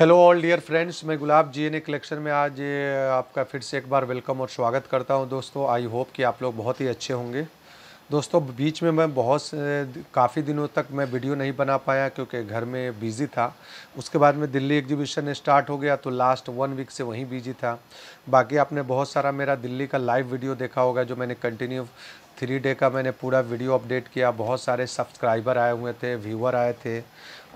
hello all dear friends मैं गुलाब G N collection में आज आपका फिर से एक बार वेलकम और स्वागत करता हूं दोस्तों आई होप कि आप लोग बहुत ही अच्छे होंगे दोस्तों बीच में मैं बहुत काफ़ी दिनों तक मैं वीडियो नहीं बना पाया क्योंकि घर में बिज़ी था उसके बाद में दिल्ली एग्जीबिशन स्टार्ट हो गया तो लास्ट वन वीक से वहीं बिजी था बाकी आपने बहुत सारा मेरा दिल्ली का लाइव वीडियो देखा होगा जो मैंने कंटिन्यू थ्री डे का मैंने पूरा वीडियो अपडेट किया बहुत सारे सब्सक्राइबर आए हुए थे व्यूअर आए थे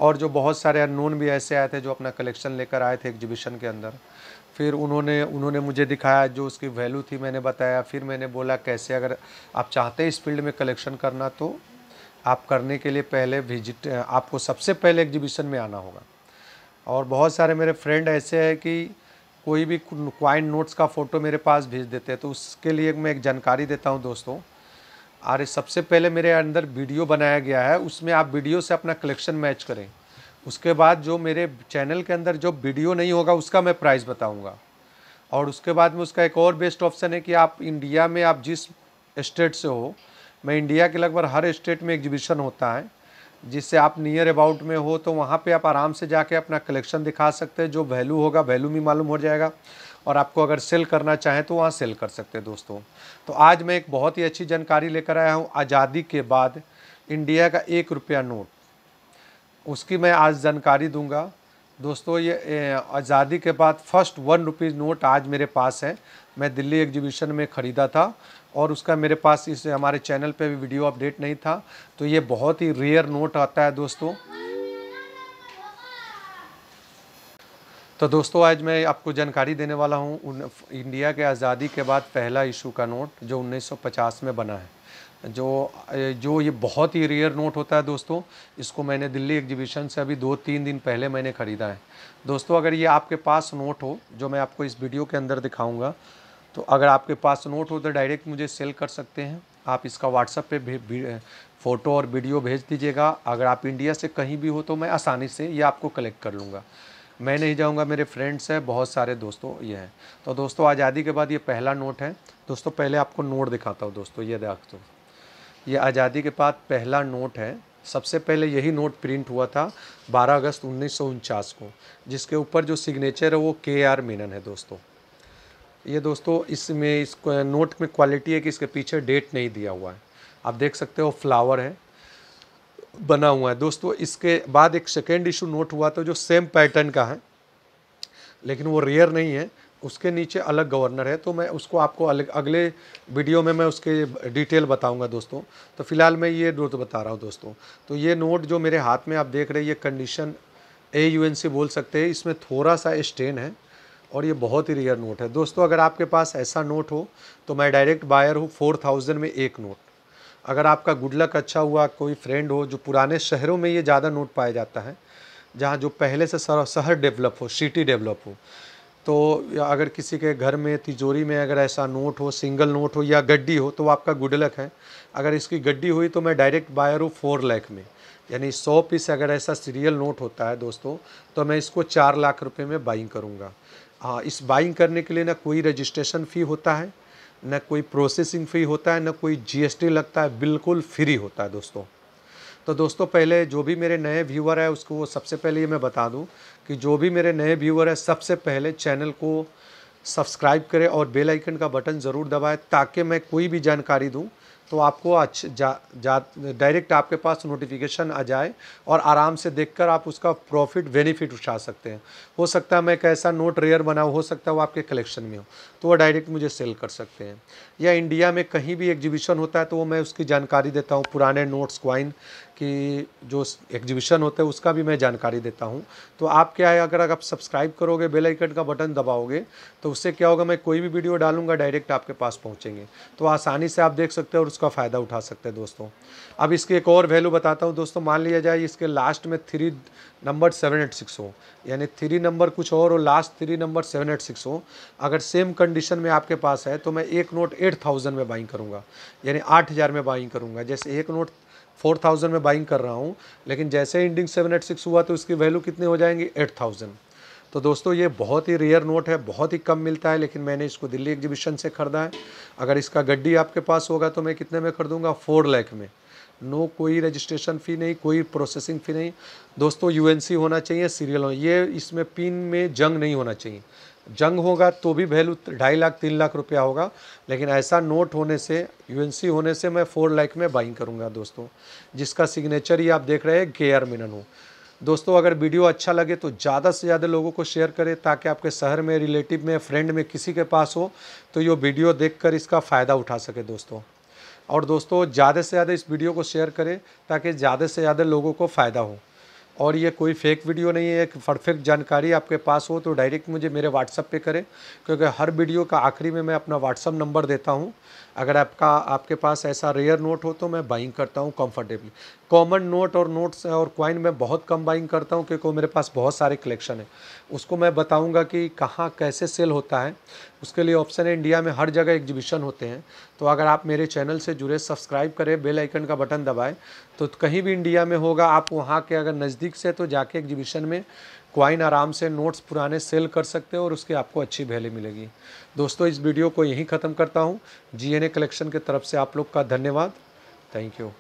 और जो बहुत सारे अनून भी ऐसे आए थे जो अपना कलेक्शन लेकर आए थे एग्जीबिशन के अंदर फिर उन्होंने उन्होंने मुझे दिखाया जो उसकी वैल्यू थी मैंने बताया फिर मैंने बोला कैसे अगर आप चाहते हैं इस फील्ड में कलेक्शन करना तो आप करने के लिए पहले विजिट आपको सबसे पहले एग्जीबिशन में आना होगा और बहुत सारे मेरे फ्रेंड ऐसे हैं कि कोई भी क्वाइन नोट्स का फ़ोटो मेरे पास भेज देते हैं तो उसके लिए मैं एक जानकारी देता हूँ दोस्तों अरे सबसे पहले मेरे अंदर वीडियो बनाया गया है उसमें आप वीडियो से अपना कलेक्शन मैच करें उसके बाद जो मेरे चैनल के अंदर जो वीडियो नहीं होगा उसका मैं प्राइस बताऊंगा और उसके बाद में उसका एक और बेस्ट ऑप्शन है कि आप इंडिया में आप जिस स्टेट से हो मैं इंडिया के लगभग हर स्टेट में एग्जीबिशन होता है जिससे आप नियर अबाउट में हो तो वहाँ पे आप आराम से जाके अपना कलेक्शन दिखा सकते हैं जो वैल्यू होगा वैल्यू भी मालूम हो जाएगा और आपको अगर सेल करना चाहें तो वहाँ सेल कर सकते हैं दोस्तों तो आज मैं एक बहुत ही अच्छी जानकारी लेकर आया हूँ आज़ादी के बाद इंडिया का एक रुपया नोट उसकी मैं आज जानकारी दूंगा दोस्तों ये आज़ादी के बाद फर्स्ट वन रुपीज़ नोट आज मेरे पास है मैं दिल्ली एग्जीबिशन में ख़रीदा था और उसका मेरे पास इस हमारे चैनल पे भी वीडियो अपडेट नहीं था तो ये बहुत ही रेयर नोट आता है दोस्तों तो दोस्तों आज मैं आपको जानकारी देने वाला हूँ इंडिया के आज़ादी के बाद पहला इशू का नोट जो 1950 में बना है जो जो ये बहुत ही रेयर नोट होता है दोस्तों इसको मैंने दिल्ली एग्जीबिशन से अभी दो तीन दिन पहले मैंने ख़रीदा है दोस्तों अगर ये आपके पास नोट हो जो मैं आपको इस वीडियो के अंदर दिखाऊँगा तो अगर आपके पास नोट हो तो डायरेक्ट मुझे सेल कर सकते हैं आप इसका व्हाट्सएप पे फ़ोटो और वीडियो भेज दीजिएगा अगर आप इंडिया से कहीं भी हो तो मैं आसानी से ये आपको कलेक्ट कर लूँगा मैं नहीं जाऊँगा मेरे फ्रेंड्स हैं बहुत सारे दोस्तों ये हैं तो दोस्तों आज़ादी के बाद ये पहला नोट है दोस्तों पहले आपको नोट दिखाता हूँ दोस्तों ये देख दो ये आज़ादी के बाद पहला नोट है सबसे पहले यही नोट प्रिंट हुआ था 12 अगस्त उन्नीस को जिसके ऊपर जो सिग्नेचर है वो के आर मेनन है दोस्तों ये दोस्तों इसमें इस नोट में क्वालिटी है कि इसके पीछे डेट नहीं दिया हुआ है आप देख सकते हो फ्लावर है बना हुआ है दोस्तों इसके बाद एक सेकेंड इशू नोट हुआ था जो सेम पैटर्न का है लेकिन वो रेयर नहीं है उसके नीचे अलग गवर्नर है तो मैं उसको आपको अलग अगले वीडियो में मैं उसके डिटेल बताऊंगा दोस्तों तो फिलहाल मैं ये नोट बता रहा हूँ दोस्तों तो ये नोट जो मेरे हाथ में आप देख रहे हैं ये condition A U N C बोल सकते हैं इसमें थोड़ा सा स्टेन है और ये बहुत ही रेयर नोट है दोस्तों अगर आपके पास ऐसा नोट हो तो मैं डायरेक्ट बायर हूँ फोर थाउजेंड में एक नोट अगर आपका गुड लक अच्छा हुआ कोई फ्रेंड हो जो पुराने शहरों में ये ज़्यादा नोट पाया जाता है जहाँ जो पहले से शहर डेवलप हो सिटी डेवलप हो तो अगर किसी के घर में तिजोरी में अगर ऐसा नोट हो सिंगल नोट हो या गड्डी हो तो आपका गुड लक है अगर इसकी गड्डी हुई तो मैं डायरेक्ट बायर हूँ फोर लाख में यानी सौ पीस अगर ऐसा सीरियल नोट होता है दोस्तों तो मैं इसको चार लाख रुपए में बाइंग करूँगा हाँ इस बाइंग करने के लिए ना कोई रजिस्ट्रेशन फ़ी होता है न कोई प्रोसेसिंग फ़ी होता है न कोई जीएसटी लगता है बिल्कुल फ्री होता है दोस्तों तो दोस्तों पहले जो भी मेरे नए व्यूअर है उसको सबसे पहले ये मैं बता दूं कि जो भी मेरे नए व्यूअर है सबसे पहले चैनल को सब्सक्राइब करें और बेल आइकन का बटन ज़रूर दबाएं ताकि मैं कोई भी जानकारी दूं तो आपको अच्छा जा, डायरेक्ट आपके पास नोटिफिकेशन आ जाए और आराम से देखकर आप उसका प्रॉफिट बेनिफिट उठा सकते हैं हो सकता है मैं कैसा नोट रेयर बनाऊँ हो सकता है वो आपके कलेक्शन में हो तो वो डायरेक्ट मुझे सेल कर सकते हैं या इंडिया में कहीं भी एग्जीबिशन होता है तो वो मैं उसकी जानकारी देता हूँ पुराने नोट्स क्वाइन कि जो एग्जीबिशन होता है उसका भी मैं जानकारी देता हूँ तो आप क्या है अगर आप सब्सक्राइब करोगे बेल आइकन का बटन दबाओगे तो उससे क्या होगा मैं कोई भी वीडियो डालूंगा डायरेक्ट आपके पास पहुँचेंगे तो आसानी से आप देख सकते हो और उसका फ़ायदा उठा सकते हैं दोस्तों अब इसकी एक और वैल्यू बताता हूँ दोस्तों मान लिया जाए इसके लास्ट में three number seven eight six हो यानी थ्री नंबर कुछ और हो last three number seven eight six हो अगर सेम कंडीशन में आपके पास है तो मैं एक नोट एट थाउजेंड में बाइंग करूँगा यानी आठ हज़ार में बाइंग करूँगा जैसे एक नोट फोर थाउजेंड में बाइंग कर रहा हूँ लेकिन जैसे इंडिंग सेवन एट सिक्स हुआ तो इसकी वैल्यू कितनी हो जाएंगी एट थाउजेंड तो दोस्तों ये बहुत ही रेयर नोट है बहुत ही कम मिलता है लेकिन मैंने इसको दिल्ली एग्जीबिशन से ख़रीदा है अगर इसका गड्डी आपके पास होगा तो मैं कितने में खरीदूँगा फोर लैख में नो कोई रजिस्ट्रेशन फ़ी नहीं कोई प्रोसेसिंग फ़ी नहीं दोस्तों यूएनसी होना चाहिए सीरियल होना ये इसमें पिन में जंग नहीं होना चाहिए जंग होगा तो भी वैल्यू ढाई लाख तीन लाख रुपया होगा लेकिन ऐसा नोट होने से यूएनसी होने से मैं फोर लाख में बाइंग करूंगा दोस्तों जिसका सिग्नेचर ही आप देख रहे हैं के आर मिनन हो दोस्तों अगर वीडियो अच्छा लगे तो ज़्यादा से ज़्यादा लोगों को शेयर करें ताकि आपके शहर में रिलेटिव में फ्रेंड में किसी के पास हो तो ये वीडियो देख इसका फ़ायदा उठा सके दोस्तों और दोस्तों ज़्यादा से ज़्यादा इस वीडियो को शेयर करें ताकि ज़्यादा से ज़्यादा लोगों को फ़ायदा हो और ये कोई फेक वीडियो नहीं है एक परफेक्ट जानकारी आपके पास हो तो डायरेक्ट मुझे मेरे व्हाट्सअप पे करें क्योंकि हर वीडियो का आखिरी में मैं अपना व्हाट्सअप नंबर देता हूँ अगर आपका आपके पास ऐसा रेयर नोट हो तो मैं बाइंग करता हूँ कंफर्टेबली कॉमन नोट और नोट्स और क्वाइन में बहुत कम बाइंग करता हूँ क्योंकि मेरे पास बहुत सारे कलेक्शन है उसको मैं बताऊँगा कि कहाँ कैसे सेल होता है उसके लिए ऑप्शन है इंडिया में हर जगह एग्जीबिशन होते हैं तो अगर आप मेरे चैनल से जुड़े सब्सक्राइब करें बेल आइकन का बटन दबाएं तो कहीं भी इंडिया में होगा आप वहाँ के अगर नज़दीक से तो जाके एग्जीबिशन में क्वाइन आराम से नोट्स पुराने सेल कर सकते हो और उसकी आपको अच्छी वैल्यू मिलेगी दोस्तों इस वीडियो को यहीं ख़त्म करता हूँ जी कलेक्शन की तरफ से आप लोग का धन्यवाद थैंक यू